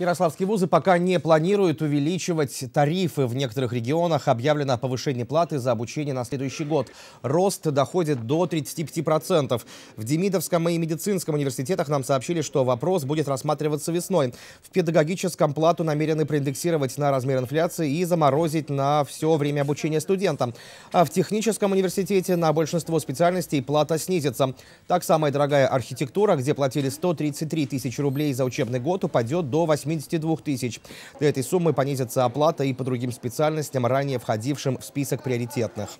Ярославские вузы пока не планируют увеличивать тарифы. В некоторых регионах объявлено повышение платы за обучение на следующий год. Рост доходит до 35%. В Демидовском и медицинском университетах нам сообщили, что вопрос будет рассматриваться весной. В педагогическом плату намерены проиндексировать на размер инфляции и заморозить на все время обучения студентам. А в техническом университете на большинство специальностей плата снизится. Так, самая дорогая архитектура, где платили 133 тысячи рублей за учебный год, упадет до 8 82 тысяч. До этой суммы понизится оплата и по другим специальностям, ранее входившим в список приоритетных.